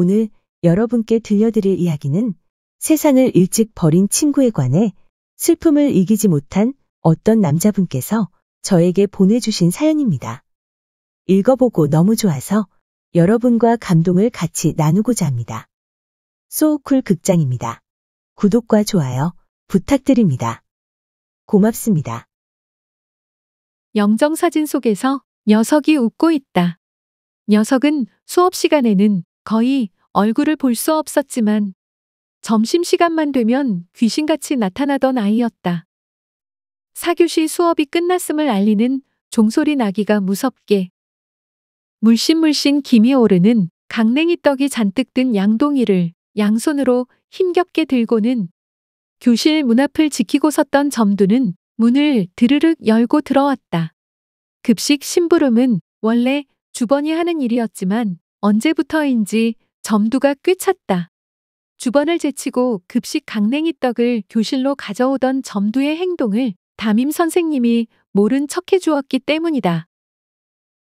오늘 여러분께 들려드릴 이야기는 세상을 일찍 버린 친구에 관해 슬픔을 이기지 못한 어떤 남자분께서 저에게 보내주신 사연입니다. 읽어보고 너무 좋아서 여러분과 감동을 같이 나누고자 합니다. 소우쿨 극장입니다. 구독과 좋아요 부탁드립니다. 고맙습니다. 영정사진 속에서 녀석이 웃고 있다. 녀석은 수업 시간에는 거의 얼굴을 볼 수 없었지만 점심시간만 되면 귀신같이 나타나던 아이였다. 사교시 수업이 끝났음을 알리는 종소리 나기가 무섭게 물씬물씬 김이 오르는 강냉이 떡이 잔뜩 든 양동이를 양손으로 힘겹게 들고는 교실 문 앞을 지키고 섰던 점두는 문을 드르륵 열고 들어왔다. 급식 심부름은 원래 주번이 하는 일이었지만 언제부터인지 점두가 꿰찼다. 주번을 제치고 급식 강냉이 떡을 교실로 가져오던 점두의 행동을 담임 선생님이 모른 척해 주었기 때문이다.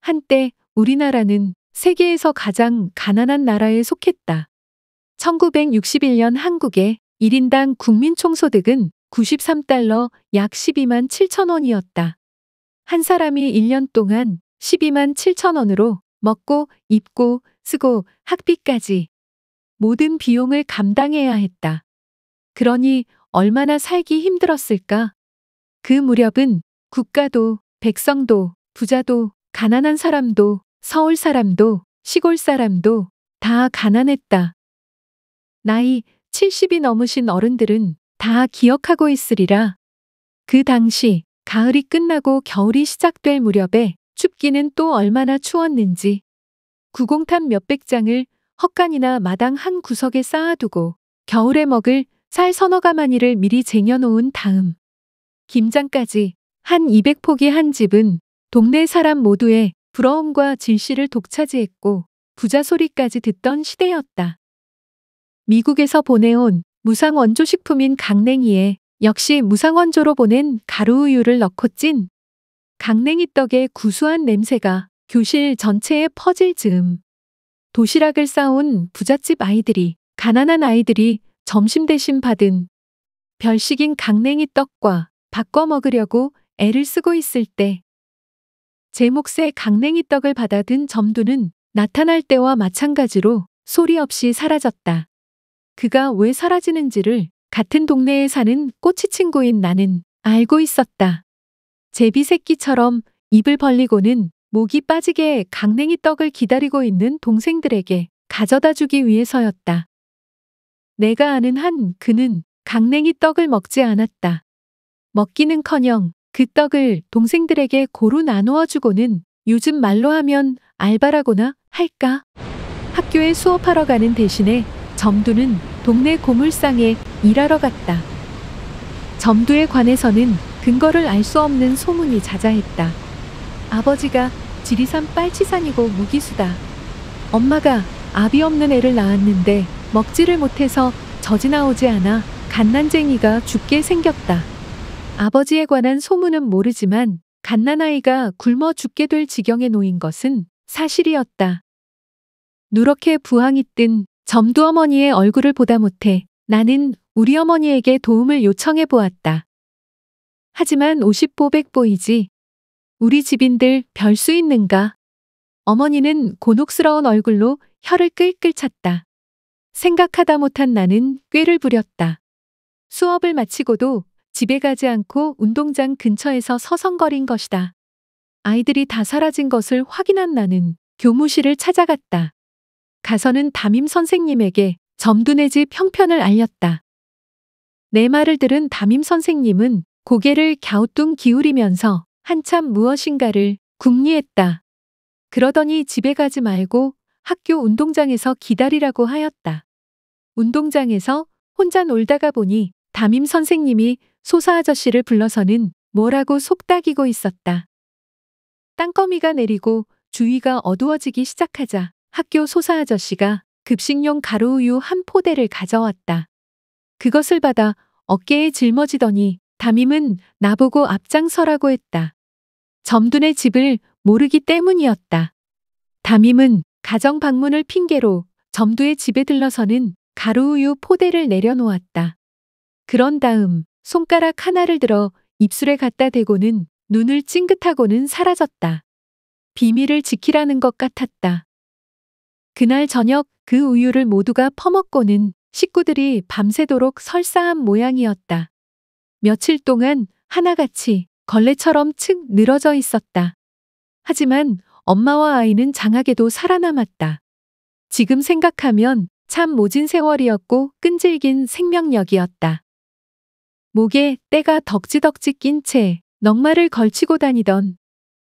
한때 우리나라는 세계에서 가장 가난한 나라에 속했다. 1961년 한국의 1인당 국민 총소득은 93달러 약 12만 7천 원이었다. 한 사람이 1년 동안 12만 7천 원으로 먹고, 입고, 쓰고, 학비까지 모든 비용을 감당해야 했다. 그러니 얼마나 살기 힘들었을까? 그 무렵은 국가도, 백성도, 부자도, 가난한 사람도, 서울 사람도, 시골 사람도 다 가난했다. 나이 70이 넘으신 어른들은 다 기억하고 있으리라. 그 당시 가을이 끝나고 겨울이 시작될 무렵에 춥기는 또 얼마나 추웠는지 구공탄 몇백 장을 헛간이나 마당 한 구석에 쌓아두고 겨울에 먹을 살 서너 가마니를 미리 쟁여놓은 다음 김장까지 한 200포기 한 집은 동네 사람 모두의 부러움과 질시를 독차지했고 부자 소리까지 듣던 시대였다. 미국에서 보내온 무상원조 식품인 강냉이에 역시 무상원조로 보낸 가루우유를 넣고 찐 강냉이 떡의 구수한 냄새가 교실 전체에 퍼질 즈음 도시락을 싸온 부잣집 아이들이 가난한 아이들이 점심 대신 받은 별식인 강냉이 떡과 바꿔 먹으려고 애를 쓰고 있을 때제 몫의 강냉이 떡을 받아든 점두는 나타날 때와 마찬가지로 소리 없이 사라졌다. 그가 왜 사라지는지를 같은 동네에 사는 꼬치 친구인 나는 알고 있었다. 제비새끼처럼 입을 벌리고는 목이 빠지게 강냉이 떡을 기다리고 있는 동생들에게 가져다 주기 위해서였다. 내가 아는 한 그는 강냉이 떡을 먹지 않았다. 먹기는 커녕 그 떡을 동생들에게 고루 나누어 주고는 요즘 말로 하면 알바라고나 할까? 학교에 수업하러 가는 대신에 점두는 동네 고물상에 일하러 갔다. 점두에 관해서는 근거를 알 수 없는 소문이 자자했다. 아버지가 지리산 빨치산이고 무기수다. 엄마가 아비 없는 애를 낳았는데 먹지를 못해서 젖이 나오지 않아 갓난쟁이가 죽게 생겼다. 아버지에 관한 소문은 모르지만 갓난아이가 굶어 죽게 될 지경에 놓인 것은 사실이었다. 누렇게 부항이 뜬 점두 어머니의 얼굴을 보다 못해 나는 우리 어머니에게 도움을 요청해 보았다. 하지만 50보 100보이지. 우리 집인들 별 수 있는가. 어머니는 곤혹스러운 얼굴로 혀를 끌끌 찼다. 생각하다 못한 나는 꾀를 부렸다. 수업을 마치고도 집에 가지 않고 운동장 근처에서 서성거린 것이다. 아이들이 다 사라진 것을 확인한 나는 교무실을 찾아갔다. 가서는 담임 선생님에게 점두네집형편을 알렸다. 내 말을 들은 담임 선생님은 고개를 갸우뚱 기울이면서 한참 무엇인가를 궁리했다. 그러더니 집에 가지 말고 학교 운동장에서 기다리라고 하였다. 운동장에서 혼자 놀다가 보니 담임 선생님이 소사 아저씨를 불러서는 뭐라고 속닥이고 있었다. 땅거미가 내리고 주위가 어두워지기 시작하자 학교 소사 아저씨가 급식용 가루우유 한 포대를 가져왔다. 그것을 받아 어깨에 짊어지더니 담임은 나보고 앞장서라고 했다. 점둔의 집을 모르기 때문이었다. 담임은 가정 방문을 핑계로 점두의 집에 들러서는 가루우유 포대를 내려놓았다. 그런 다음 손가락 하나를 들어 입술에 갖다 대고는 눈을 찡긋하고는 사라졌다. 비밀을 지키라는 것 같았다. 그날 저녁 그 우유를 모두가 퍼먹고는 식구들이 밤새도록 설사한 모양이었다. 며칠 동안 하나같이 걸레처럼 층 늘어져 있었다. 하지만 엄마와 아이는 장하게도 살아남았다. 지금 생각하면 참 모진 세월이었고 끈질긴 생명력이었다. 목에 때가 덕지덕지 낀 채 넉마를 걸치고 다니던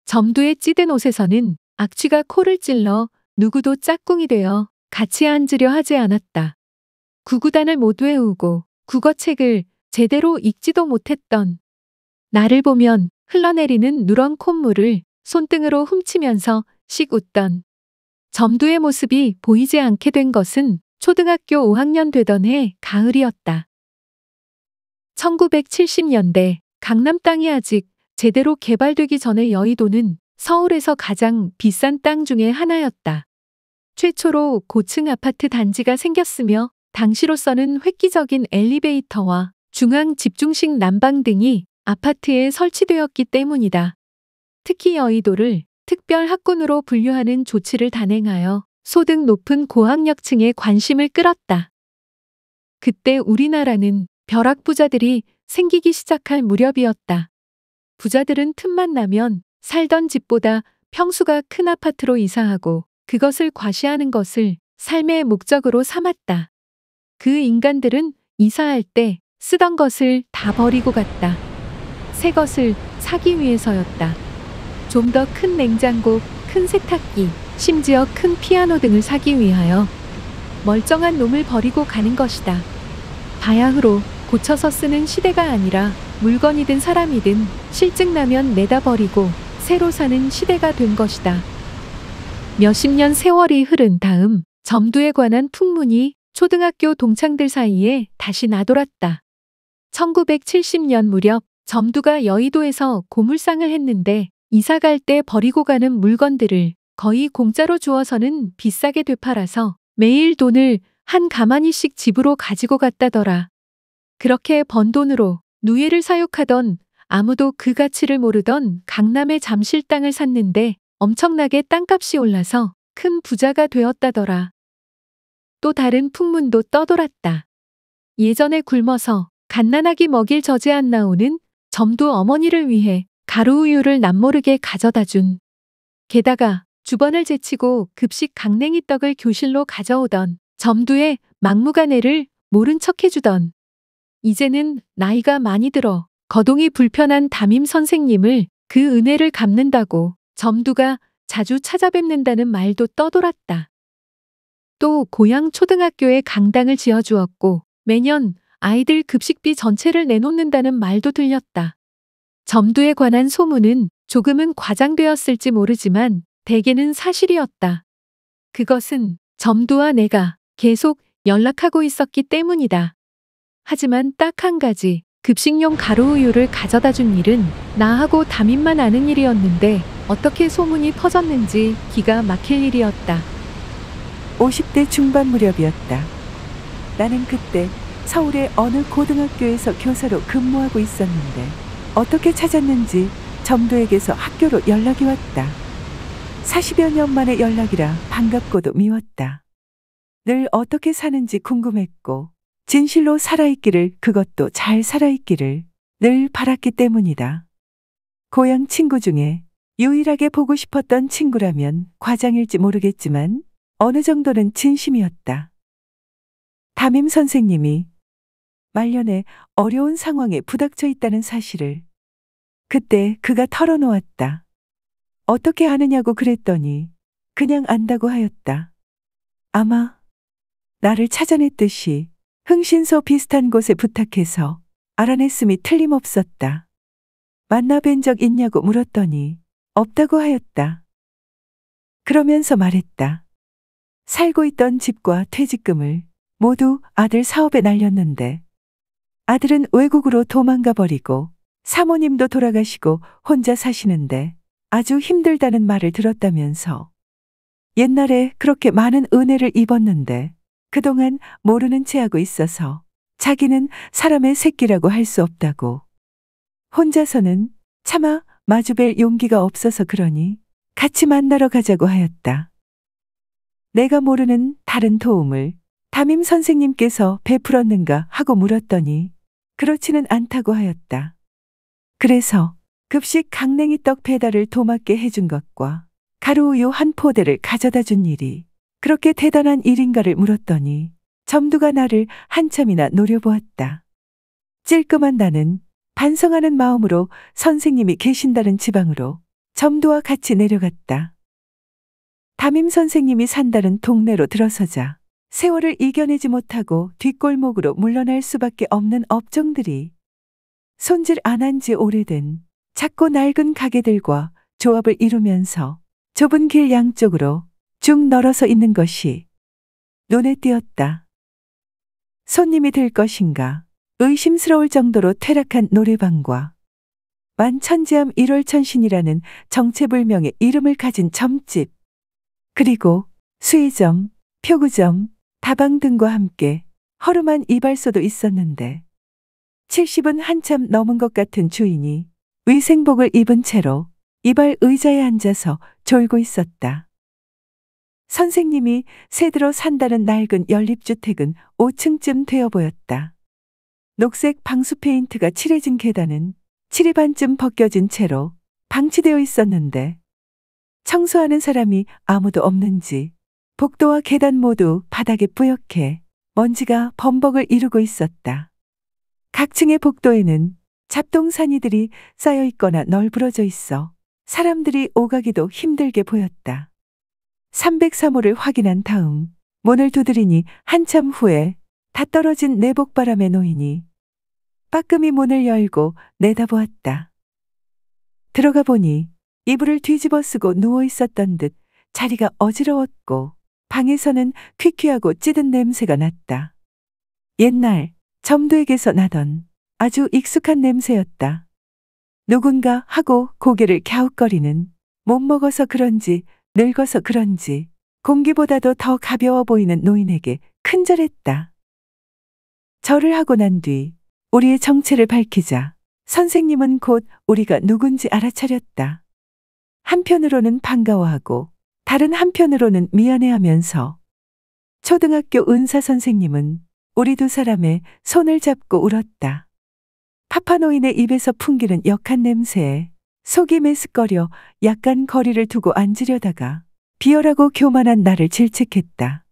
점두에 찌든 옷에서는 악취가 코를 찔러 누구도 짝꿍이 되어 같이 앉으려 하지 않았다. 구구단을 못 외우고 국어책을 제대로 익지도 못했던 나를 보면 흘러내리는 누런 콧물을 손등으로 훔치면서 씩 웃던 점두의 모습이 보이지 않게 된 것은 초등학교 5학년 되던 해 가을이었다. 1970년대 강남 땅이 아직 제대로 개발되기 전에 여의도는 서울에서 가장 비싼 땅 중에 하나였다. 최초로 고층 아파트 단지가 생겼으며 당시로서는 획기적인 엘리베이터와 중앙 집중식 난방 등이 아파트에 설치되었기 때문이다. 특히 여의도를 특별 학군으로 분류하는 조치를 단행하여 소득 높은 고학력층의 관심을 끌었다. 그때 우리나라는 벼락부자들이 생기기 시작할 무렵이었다. 부자들은 틈만 나면 살던 집보다 평수가 큰 아파트로 이사하고 그것을 과시하는 것을 삶의 목적으로 삼았다. 그 인간들은 이사할 때 쓰던 것을 다 버리고 갔다. 새 것을 사기 위해서였다. 좀 더 큰 냉장고, 큰 세탁기, 심지어 큰 피아노 등을 사기 위하여 멀쩡한 놈을 버리고 가는 것이다. 바야흐로 고쳐서 쓰는 시대가 아니라 물건이든 사람이든 실증나면 내다 버리고 새로 사는 시대가 된 것이다. 몇십 년 세월이 흐른 다음 점두에 관한 풍문이 초등학교 동창들 사이에 다시 나돌았다. 1970년 무렵 점두가 여의도에서 고물상을 했는데 이사 갈 때 버리고 가는 물건들을 거의 공짜로 주어서는 비싸게 되팔아서 매일 돈을 한 가마니씩 집으로 가지고 갔다더라. 그렇게 번 돈으로 누예를 사육하던 아무도 그 가치를 모르던 강남의 잠실 땅을 샀는데 엄청나게 땅값이 올라서 큰 부자가 되었다더라. 또 다른 풍문도 떠돌았다. 예전에 굶어서 갓난아기 먹일 저지 안 나오는 점도 어머니를 위해 가루우유를 남모르게 가져다 준. 게다가 주번을 제치고 급식 강냉이 떡을 교실로 가져오던 점두의 막무가내를 모른 척 해주던 이제는 나이가 많이 들어 거동이 불편한 담임 선생님을 그 은혜를 갚는다고 점두가 자주 찾아뵙는다는 말도 떠돌았다. 또 고향 초등학교에 강당을 지어주었고 매년 아이들 급식비 전체를 내놓는다는 말도 들렸다. 점두에 관한 소문은 조금은 과장되었을지 모르지만 대개는 사실이었다. 그것은 점두와 내가 계속 연락하고 있었기 때문이다. 하지만 딱 한 가지 급식용 가루우유를 가져다 준 일은 나하고 담임만 아는 일이었는데 어떻게 소문이 퍼졌는지 기가 막힐 일이었다. 50대 중반 무렵이었다. 나는 그때 서울의 어느 고등학교에서 교사로 근무하고 있었는데 어떻게 찾았는지 점도에게서 학교로 연락이 왔다. 40여 년 만의 연락이라 반갑고도 미웠다. 늘 어떻게 사는지 궁금했고 진실로 살아있기를 그것도 잘 살아있기를 늘 바랐기 때문이다. 고향 친구 중에 유일하게 보고 싶었던 친구라면 과장일지 모르겠지만 어느 정도는 진심이었다. 담임 선생님이 말년에 어려운 상황에 부닥쳐 있다는 사실을. 그때 그가 털어놓았다. 어떻게 아느냐고 그랬더니 그냥 안다고 하였다. 아마 나를 찾아냈듯이 흥신소 비슷한 곳에 부탁해서 알아냈음이 틀림없었다. 만나 뵌 적 있냐고 물었더니 없다고 하였다. 그러면서 말했다. 살고 있던 집과 퇴직금을 모두 아들 사업에 날렸는데 아들은 외국으로 도망가 버리고 사모님도 돌아가시고 혼자 사시는데 아주 힘들다는 말을 들었다면서 옛날에 그렇게 많은 은혜를 입었는데 그동안 모르는 채 하고 있어서 자기는 사람의 새끼라고 할 수 없다고 혼자서는 차마 마주뵐 용기가 없어서 그러니 같이 만나러 가자고 하였다. 내가 모르는 다른 도움을 담임 선생님께서 베풀었는가 하고 물었더니 그렇지는 않다고 하였다. 그래서 급식 강냉이 떡 배달을 도맡게 해준 것과 가루우유 한 포대를 가져다 준 일이 그렇게 대단한 일인가를 물었더니 점두가 나를 한참이나 노려보았다. 찔끔한 나는 반성하는 마음으로 선생님이 계신다는 지방으로 점두와 같이 내려갔다. 담임 선생님이 산다는 동네로 들어서자 세월을 이겨내지 못하고 뒷골목으로 물러날 수밖에 없는 업종들이 손질 안 한 지 오래된 작고 낡은 가게들과 조합을 이루면서 좁은 길 양쪽으로 쭉 널어서 있는 것이 눈에 띄었다. 손님이 될 것인가 의심스러울 정도로 퇴락한 노래방과 만천지암 1월천신이라는 정체불명의 이름을 가진 점집 그리고 수의점, 표구점, 다방등과 함께 허름한 이발소도 있었는데 70은 한참 넘은 것 같은 주인이 위생복을 입은 채로 이발 의자에 앉아서 졸고 있었다. 선생님이 새들어 산다는 낡은 연립주택은 5층쯤 되어 보였다. 녹색 방수 페인트가 칠해진 계단은 칠이 반쯤 벗겨진 채로 방치되어 있었는데 청소하는 사람이 아무도 없는지 복도와 계단 모두 바닥에 뿌옇게 먼지가 범벅을 이루고 있었다. 각 층의 복도에는 잡동사니들이 쌓여 있거나 널브러져 있어 사람들이 오가기도 힘들게 보였다. 303호를 확인한 다음 문을 두드리니 한참 후에 다 떨어진 내복바람에 놓이니 빠끔히 문을 열고 내다보았다. 들어가 보니 이불을 뒤집어 쓰고 누워 있었던 듯 자리가 어지러웠고 방에서는 퀴퀴하고 찌든 냄새가 났다. 옛날 점두에게서 나던 아주 익숙한 냄새였다. 누군가 하고 고개를 갸웃거리는 못 먹어서 그런지 늙어서 그런지 공기보다도 더 가벼워 보이는 노인에게 큰절했다. 절을 하고 난 뒤 우리의 정체를 밝히자 선생님은 곧 우리가 누군지 알아차렸다. 한편으로는 반가워하고 다른 한편으로는 미안해하면서 초등학교 은사 선생님은 우리 두 사람의 손을 잡고 울었다. 파파노인의 입에서 풍기는 역한 냄새에 속이 메스꺼려 약간 거리를 두고 앉으려다가 비열하고 교만한 나를 질책했다.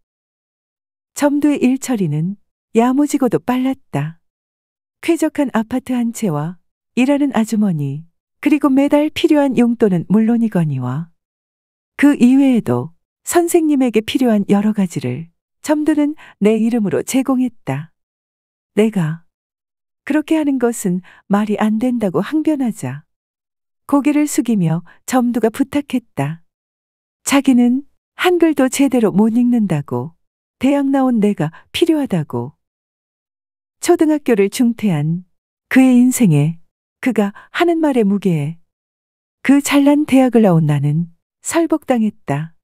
점두의 일처리는 야무지고도 빨랐다. 쾌적한 아파트 한 채와 일하는 아주머니, 그리고 매달 필요한 용돈은 물론이거니와 그 이외에도 선생님에게 필요한 여러 가지를 점두는 내 이름으로 제공했다. 내가 그렇게 하는 것은 말이 안 된다고 항변하자 고개를 숙이며 점두가 부탁했다. 자기는 한글도 제대로 못 읽는다고 대학 나온 내가 필요하다고 초등학교를 중퇴한 그의 인생에 그가 하는 말의 무게에 그 잘난 대학을 나온 나는 설복당했다.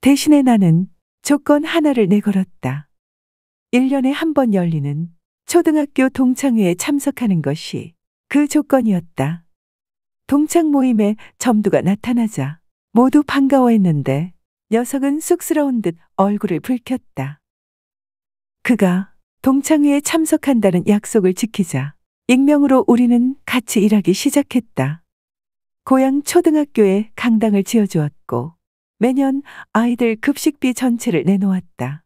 대신에 나는 조건 하나를 내걸었다. 1년에 한 번 열리는 초등학교 동창회에 참석하는 것이 그 조건이었다. 동창 모임에 점두가 나타나자 모두 반가워했는데 녀석은 쑥스러운 듯 얼굴을 붉혔다. 그가 동창회에 참석한다는 약속을 지키자 익명으로 우리는 같이 일하기 시작했다. 고향 초등학교에 강당을 지어주었고 매년 아이들 급식비 전체를 내놓았다.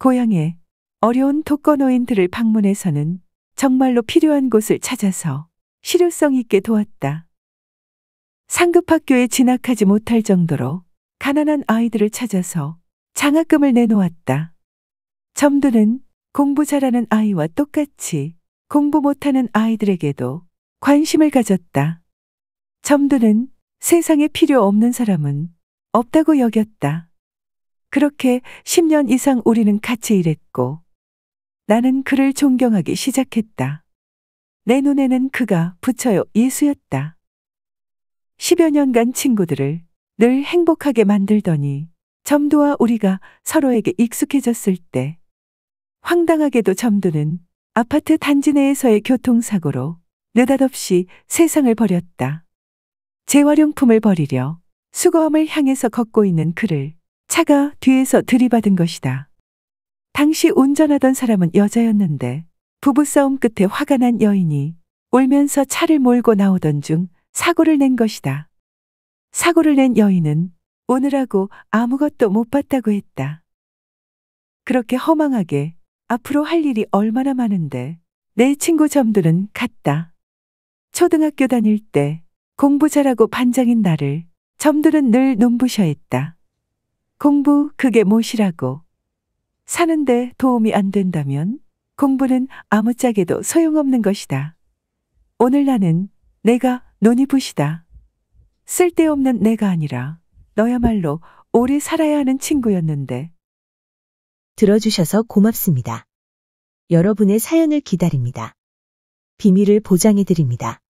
고향에 어려운 독거노인들을 방문해서는 정말로 필요한 곳을 찾아서 실효성 있게 도왔다. 상급 학교에 진학하지 못할 정도로 가난한 아이들을 찾아서 장학금을 내놓았다. 점두는 공부 잘하는 아이와 똑같이 공부 못하는 아이들에게도 관심을 가졌다. 점두는 세상에 필요 없는 사람은 없다고 여겼다. 그렇게 10년 이상 우리는 같이 일했고 나는 그를 존경하기 시작했다. 내 눈에는 그가 부처요 예수였다. 10여 년간 친구들을 늘 행복하게 만들더니 점두와 우리가 서로에게 익숙해졌을 때 황당하게도 점두는 아파트 단지 내에서의 교통사고로 느닷없이 세상을 버렸다. 재활용품을 버리려 수거함을 향해서 걷고 있는 그를 차가 뒤에서 들이받은 것이다. 당시 운전하던 사람은 여자였는데 부부싸움 끝에 화가 난 여인이 울면서 차를 몰고 나오던 중 사고를 낸 것이다. 사고를 낸 여인은 오늘하고 아무것도 못 봤다고 했다. 그렇게 허망하게 앞으로 할 일이 얼마나 많은데 내 친구 점들은 같다. 초등학교 다닐 때 공부 잘하고 반장인 나를 점들은 늘 눈부셔했다. 공부 그게 무엇이라고. 사는데 도움이 안 된다면 공부는 아무짝에도 소용없는 것이다. 오늘 나는 내가 눈이 부시다. 쓸데없는 내가 아니라 너야말로 오래 살아야 하는 친구였는데. 들어주셔서 고맙습니다. 여러분의 사연을 기다립니다. 비밀을 보장해드립니다.